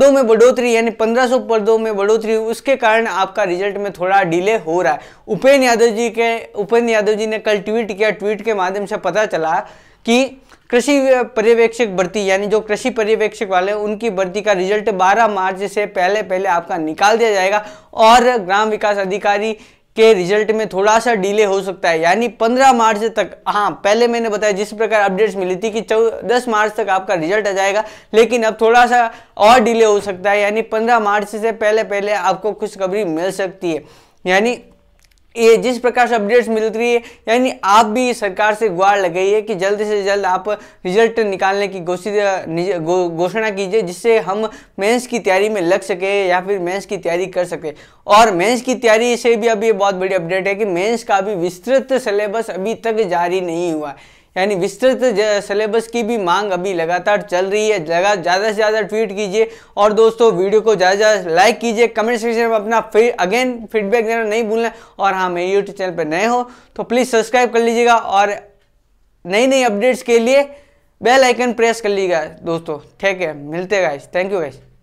पदों में बढ़ोतरी यानी 1500 पर्दों में बढ़ोतरी उसके कारण आपका रिजल्ट में थोड़ा डिले हो रहा है उपेन यादव जी के उपेन यादव जी ने कल ट्वीट किया ट्वीट के माध्यम से पता चला कि कृषि पर्यवेक्षक भर्ती यानी जो कृषि पर्यवेक्षक वाले उनकी भर्ती का रिजल्ट 12 मार्च से पहले पहले आपका निकाल दिया जाएगा और ग्राम विकास अधिकारी के रिजल्ट में थोड़ा सा डिले हो सकता है यानी 15 मार्च तक हाँ पहले मैंने बताया जिस प्रकार अपडेट्स मिली थी कि दस मार्च तक आपका रिजल्ट आ जाएगा लेकिन अब थोड़ा सा और डिले हो सकता है यानी 15 मार्च से पहले पहले आपको खुशखबरी मिल सकती है यानी ये जिस प्रकार से अपडेट्स मिल रही है यानी आप भी सरकार से गुहार है कि जल्द से जल्द आप रिजल्ट निकालने की घोषित घोषणा गो, कीजिए जिससे हम मेंस की तैयारी में लग सके या फिर मेंस की तैयारी कर सके और मेंस की तैयारी से भी अभी बहुत बड़ी अपडेट है कि मेंस का भी विस्तृत सिलेबस अभी तक जारी नहीं हुआ है यानी विस्तृत सिलेबस की भी मांग अभी लगातार चल रही है लगा ज़्यादा से ज़्यादा ट्वीट कीजिए और दोस्तों वीडियो को ज़्यादा से ज़्यादा लाइक कीजिए कमेंट सेक्शन में अपना फिर अगेन फीडबैक देना नहीं भूलना और हाँ मेरे यूट्यूब चैनल पर नए हो तो प्लीज़ सब्सक्राइब कर लीजिएगा और नई नई अपडेट्स के लिए बेल आइकन प्रेस कर लीजिएगा दोस्तों ठीक है मिलते गाइज थैंक यू गाइज़